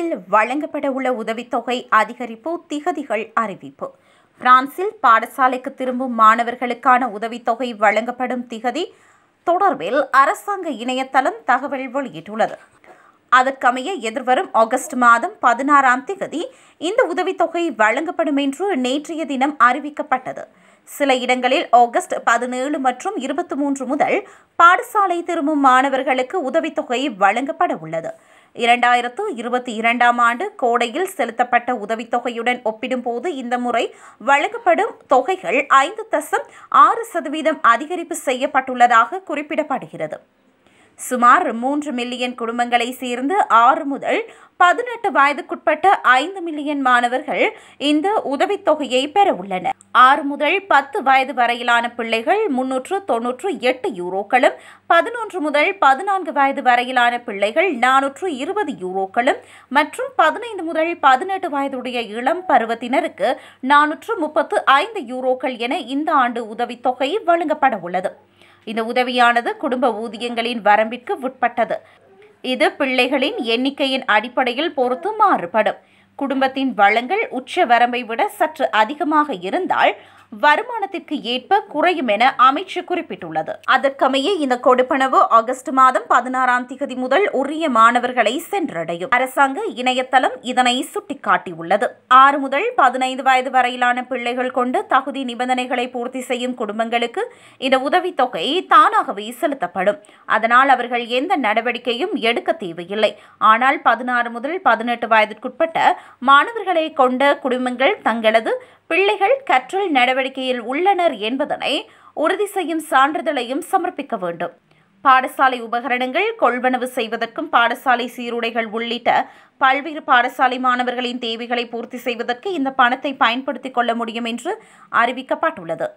பிரான்சில் வழங்கப்பட உள்ள உதவித்தொகை அதிகரிப்பு திகதிகள் அறிவிப்பு பிரான்சில் பாடசாலைக்கு திரும்பும் மாணவர்களுக்கான உதவித்தொகை வழங்கப்படும் திகதி தொடர்பில் அரசாங்க இணையதளம் தகவல் வெளியிட்டுள்ளது அதற்கமைய எதிர்வரும் ஆகஸ்ட் மாதம் பதினாறாம் திகதி இந்த உதவித்தொகை வழங்கப்படும் என்று நேற்றைய தினம் அறிவிக்கப்பட்டது சில இடங்களில் ஆகஸ்ட் பதினேழு மற்றும் இருபத்தி மூன்று முதல் பாடசாலை திரும்பும் மாணவர்களுக்கு உதவித்தொகை வழங்கப்பட உள்ளது இரண்டாயிரத்து இருபத்தி இரண்டாம் ஆண்டு கோடையில் செலுத்தப்பட்ட உதவித்தொகையுடன் ஒப்பிடும்போது இந்த முறை வழங்கப்படும் தொகைகள் ஐந்து தசம் ஆறு சதவீதம் அதிகரிப்பு செய்யப்பட்டுள்ளதாக குறிப்பிடப்படுகிறது சுமார் மூன்று மில்லியன் குடும்பங்களை சேர்ந்து ஆறு முதல் பதினெட்டு வயதுக்குட்பட்ட ஐந்து மில்லியன் மாணவர்கள் இந்த உதவித்தொகையை பெற உள்ளனர் ஆறு முதல் பத்து வயது வரையிலான பிள்ளைகள் முன்னூற்று தொன்னூற்று எட்டு யூரோக்களும் பதினொன்று முதல் பதினான்கு வயது வரையிலான பிள்ளைகள் நானூற்று இருபது யூரோக்களும் மற்றும் பதினைந்து முதல் பதினெட்டு வயதுடைய இளம் பருவத்தினருக்கு நானூற்று முப்பத்து ஐந்து யூரோக்கள் என இந்த ஆண்டு உதவித்தொகை வழங்கப்பட உள்ளது இந்த உதவியானது குடும்ப ஊதியங்களின் வரம்பிற்கு உட்பட்டது இது பிள்ளைகளின் எண்ணிக்கையின் அடிப்படையில் பொறுத்து மாறுபடும் குடும்பத்தின் வளங்கள் உச்ச வரம்பை விட சற்று அதிகமாக இருந்தால் வருமானத்திற்கு ஏற்ப குறையும் என அமைச்சு குறிப்பிட்டுள்ளது அதற்கமைய இந்த கொடுப்பனவு ஆகஸ்ட் மாதம் பதினாறாம் தேதி முதல் உரிய மாணவர்களை சென்றடையும் அரசாங்க இணையதளம் இதனை சுட்டிக்காட்டியுள்ளது ஆறு முதல் பதினைந்து வயது வரையிலான பிள்ளைகள் கொண்டு தகுதி நிபந்தனைகளை பூர்த்தி செய்யும் குடும்பங்களுக்கு இந்த உதவித்தொகை தானாகவே செலுத்தப்படும் அதனால் அவர்கள் எந்த நடவடிக்கையும் எடுக்க தேவையில்லை ஆனால் பதினாறு முதல் பதினெட்டு வயதிற்குட்பட்ட மாணவர்களை கொண்ட குடும்பங்கள் தங்களது பிள்ளைகள் கற்றல் நடவடிக்கையில் உள்ளனர் என்பதனை உறுதி செய்யும் சான்றிதழையும் சமர்ப்பிக்க வேண்டும் பாடசாலை உபகரணங்கள் கொள்வனவு செய்வதற்கும் பாடசாலை சீருடைகள் உள்ளிட்ட பல்வேறு பாடசாலை மாணவர்களின் தேவைகளை பூர்த்தி செய்வதற்கு இந்த பணத்தை பயன்படுத்திக் கொள்ள முடியும் என்று அறிவிக்கப்பட்டுள்ளது